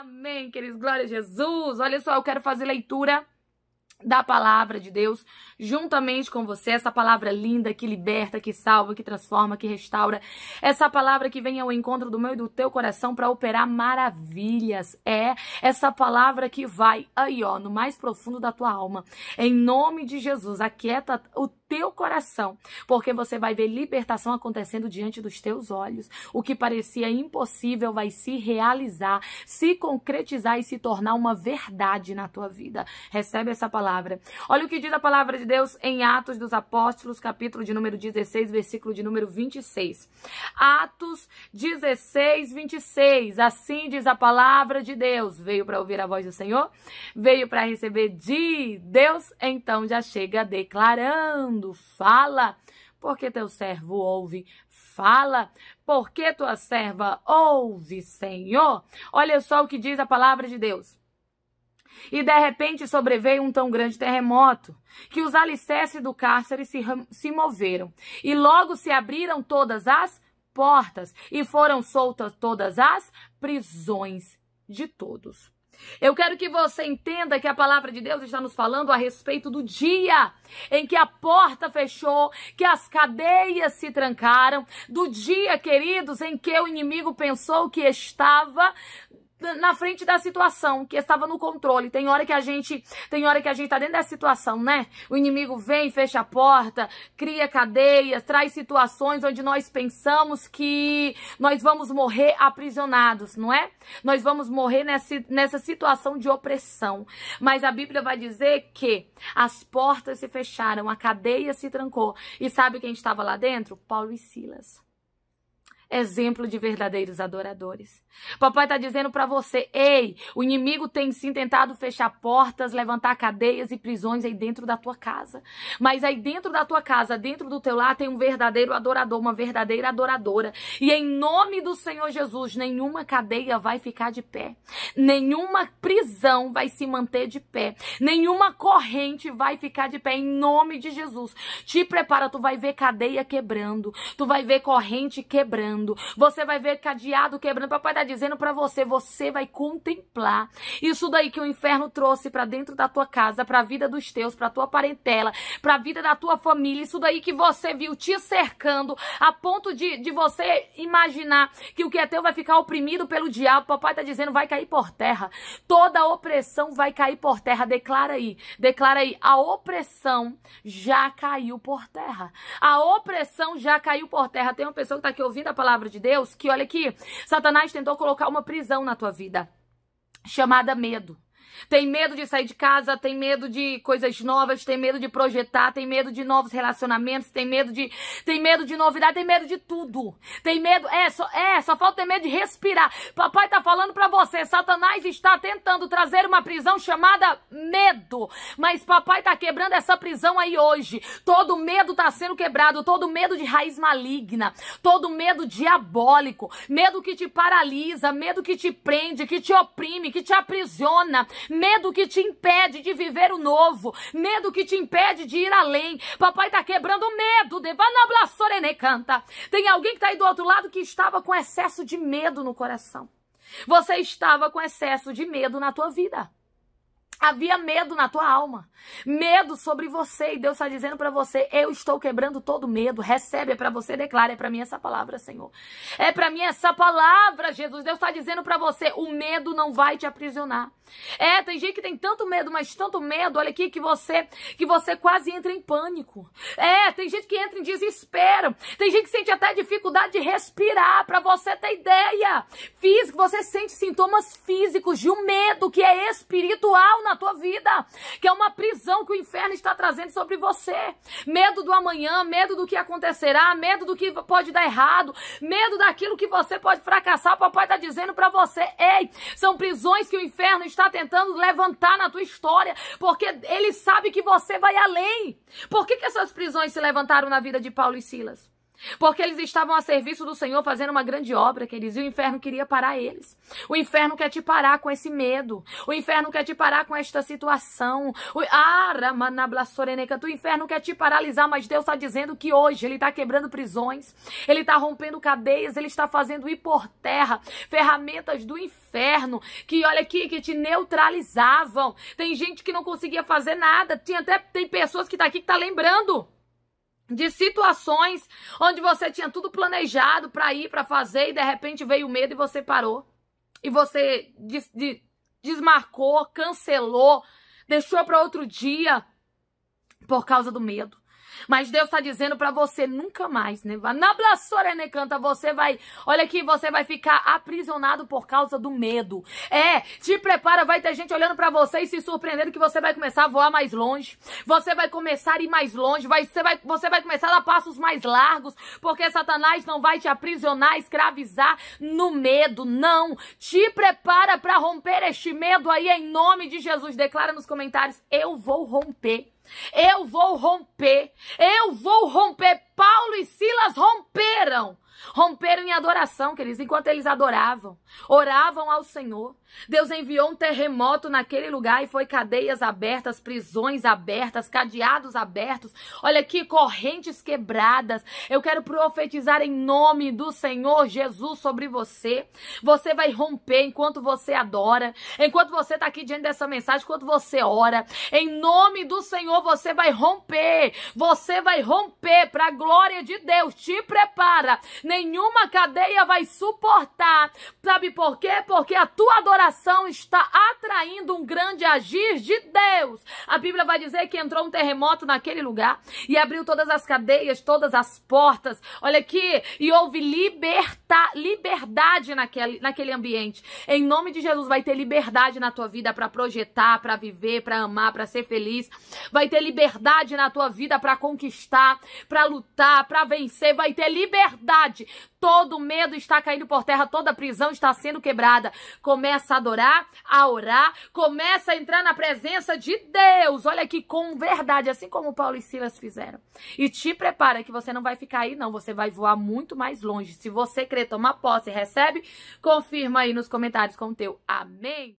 Amém, queridos. Glória a Jesus. Olha só, eu quero fazer leitura da palavra de Deus juntamente com você, essa palavra linda que liberta, que salva, que transforma, que restaura, essa palavra que vem ao encontro do meu e do teu coração para operar maravilhas, é essa palavra que vai aí ó, no mais profundo da tua alma. Em nome de Jesus, aquieta o teu coração, porque você vai ver libertação acontecendo diante dos teus olhos. O que parecia impossível vai se realizar, se concretizar e se tornar uma verdade na tua vida. Recebe essa palavra. Olha o que diz a palavra de Deus em Atos dos Apóstolos, capítulo de número 16, versículo de número 26. Atos 16, 26. Assim diz a palavra de Deus. Veio para ouvir a voz do Senhor, veio para receber de Deus, então já chega declarando Fala, porque teu servo ouve. Fala, porque tua serva ouve, Senhor. Olha só o que diz a palavra de Deus. E de repente sobreveio um tão grande terremoto que os alicerces do cárcere se, se moveram. E logo se abriram todas as portas e foram soltas todas as prisões de todos. Eu quero que você entenda que a palavra de Deus está nos falando a respeito do dia em que a porta fechou, que as cadeias se trancaram, do dia, queridos, em que o inimigo pensou que estava na frente da situação, que estava no controle. Tem hora que a gente, tem hora que a gente tá dentro dessa situação, né? O inimigo vem, fecha a porta, cria cadeias, traz situações onde nós pensamos que nós vamos morrer aprisionados, não é? Nós vamos morrer nessa, nessa situação de opressão. Mas a Bíblia vai dizer que as portas se fecharam, a cadeia se trancou. E sabe quem estava lá dentro? Paulo e Silas exemplo de verdadeiros adoradores. Papai está dizendo para você: ei, o inimigo tem sim tentado fechar portas, levantar cadeias e prisões aí dentro da tua casa. Mas aí dentro da tua casa, dentro do teu lar, tem um verdadeiro adorador, uma verdadeira adoradora. E em nome do Senhor Jesus, nenhuma cadeia vai ficar de pé, nenhuma prisão vai se manter de pé, nenhuma corrente vai ficar de pé. Em nome de Jesus, te prepara, tu vai ver cadeia quebrando, tu vai ver corrente quebrando quebrando, você vai ver cadeado quebrando. Papai tá dizendo para você, você vai contemplar isso daí que o inferno trouxe para dentro da tua casa, para a vida dos teus, para tua parentela, para a vida da tua família, isso daí que você viu te cercando a ponto de, de você imaginar que o que é teu vai ficar oprimido pelo diabo. Papai tá dizendo, vai cair por terra. Toda opressão vai cair por terra. Declara aí, declara aí, a opressão já caiu por terra. A opressão já caiu por terra. Tem uma pessoa que tá aqui ouvindo a palavra palavra de Deus que, olha aqui, Satanás tentou colocar uma prisão na tua vida chamada medo. Tem medo de sair de casa, tem medo de coisas novas, tem medo de projetar, tem medo de novos relacionamentos, tem medo de tem medo de novidade, tem medo de tudo. Tem medo, é, só é, só falta ter medo de respirar. Papai tá falando para você, Satanás está tentando trazer uma prisão chamada medo. Mas papai tá quebrando essa prisão aí hoje. Todo medo tá sendo quebrado, todo medo de raiz maligna, todo medo diabólico, medo que te paralisa, medo que te prende, que te oprime, que te aprisiona medo que te impede de viver o novo, medo que te impede de ir além. Papai está quebrando medo. Devanabla sorene canta. Tem alguém que está aí do outro lado que estava com excesso de medo no coração. Você estava com excesso de medo na tua vida. Havia medo na tua alma, medo sobre você, e Deus está dizendo para você: eu estou quebrando todo medo. Recebe, é para você, declara, é para mim essa palavra, Senhor. É para mim essa palavra, Jesus. Deus está dizendo para você: o medo não vai te aprisionar. É, tem gente que tem tanto medo, mas tanto medo, olha aqui, que você que você quase entra em pânico. É, tem gente que entra em desespero, tem gente que sente até dificuldade de respirar, para você ter ideia. Físico, você sente sintomas físicos de um medo que é espiritual na tua vida, que é uma prisão que o inferno está trazendo sobre você. Medo do amanhã, medo do que acontecerá, medo do que pode dar errado, medo daquilo que você pode fracassar. O papai está dizendo para você: ei, são prisões que o inferno está tentando levantar na tua história, porque ele sabe que você vai além. Por que, que essas prisões se levantaram na vida de Paulo e Silas? Porque eles estavam a serviço do Senhor fazendo uma grande obra, queridos, e o inferno queria parar eles. O inferno quer te parar com esse medo. O inferno quer te parar com esta situação. O, ah, o inferno quer te paralisar, mas Deus está dizendo que hoje Ele está quebrando prisões, Ele está rompendo cadeias, Ele está fazendo ir por terra ferramentas do inferno que, olha aqui, que te neutralizavam. Tem gente que não conseguia fazer nada. Tem até tem pessoas que tá aqui que tá lembrando de situações onde você tinha tudo planejado para ir, para fazer e de repente veio o medo e você parou. E você des de desmarcou, cancelou, deixou para outro dia por causa do medo. Mas Deus está dizendo para você nunca mais, né? Na né, canta, você vai. Olha aqui, você vai ficar aprisionado por causa do medo. É, te prepara, vai ter gente olhando para você e se surpreendendo que você vai começar a voar mais longe. Você vai começar a ir mais longe, vai, você, vai, você vai começar a dar passos mais largos, porque Satanás não vai te aprisionar, escravizar no medo, não. Te prepara para romper este medo aí em nome de Jesus. Declara nos comentários: eu vou romper. Eu vou romper. Eu vou romper Paulo e Silas romperam. Romperam em adoração, queridos, enquanto eles adoravam, oravam ao Senhor. Deus enviou um terremoto naquele lugar e foi cadeias abertas, prisões abertas, cadeados abertos. Olha aqui, correntes quebradas. Eu quero profetizar em nome do Senhor Jesus sobre você. Você vai romper enquanto você adora, enquanto você está aqui diante dessa mensagem, enquanto você ora. Em nome do Senhor, você vai romper. Você vai romper para a glória de Deus. Te prepara. Nenhuma cadeia vai suportar. Sabe por quê? Porque a tua adoração está atraindo um grande agir de Deus. A Bíblia vai dizer que entrou um terremoto naquele lugar e abriu todas as cadeias, todas as portas. Olha aqui, e houve liberta, liberdade naquele, naquele ambiente. Em nome de Jesus, vai ter liberdade na tua vida para projetar, para viver, para amar, para ser feliz. Vai ter liberdade na tua vida para conquistar, para lutar lutar, para vencer, vai ter liberdade. Todo medo está caindo por terra, toda prisão está sendo quebrada. Começa a adorar, a orar, começa a entrar na presença de Deus. Olha aqui com verdade, assim como Paulo e Silas fizeram. E te prepara que você não vai ficar aí não, você vai voar muito mais longe. Se você crer toma posse, recebe, confirma aí nos comentários com o teu amém.